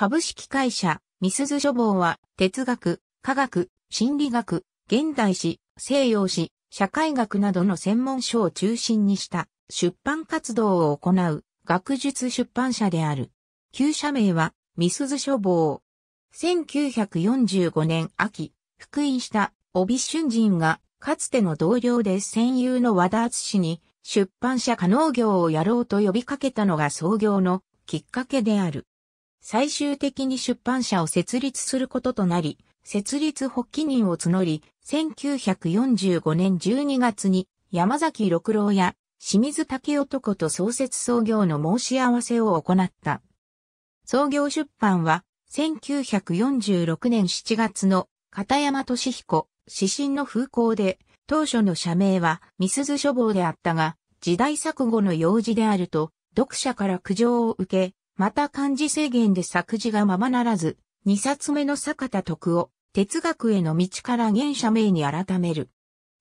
株式会社、ミスズ書房は、哲学、科学、心理学、現代史、西洋史、社会学などの専門書を中心にした出版活動を行う学術出版社である。旧社名は、ミスズ書房。1945年秋、復員した帯春人が、かつての同僚で戦友の和田敦氏に、出版社可能業をやろうと呼びかけたのが創業のきっかけである。最終的に出版社を設立することとなり、設立発起人を募り、1945年12月に山崎六郎や清水竹男と創設創業の申し合わせを行った。創業出版は1946年7月の片山俊彦指針の風光で当初の社名はミスズ書房であったが時代錯誤の用事であると読者から苦情を受けまた漢字制限で作字がままならず、2冊目の坂田徳を哲学への道から原社名に改める。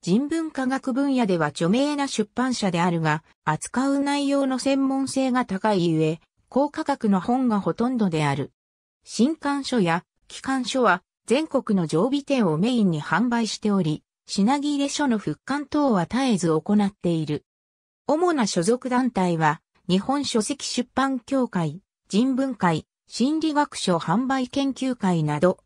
人文科学分野では著名な出版社であるが、扱う内容の専門性が高いゆえ、高価格の本がほとんどである。新刊書や機関書は全国の常備店をメインに販売しており、品切れ書の復刊等は絶えず行っている。主な所属団体は、日本書籍出版協会、人文会、心理学書販売研究会など、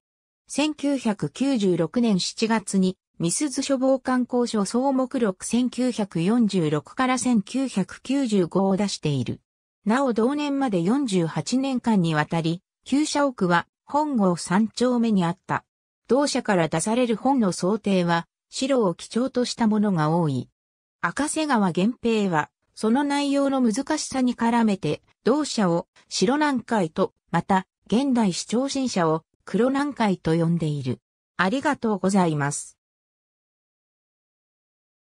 1996年7月に、ミスズ書房刊行書総目録1946から1995を出している。なお同年まで48年間にわたり、旧社屋は本郷三丁目にあった。同社から出される本の想定は、白を基調としたものが多い。赤瀬川源平は、その内容の難しさに絡めて、同社を白南海と、また、現代視聴新社を黒南海と呼んでいる。ありがとうございます。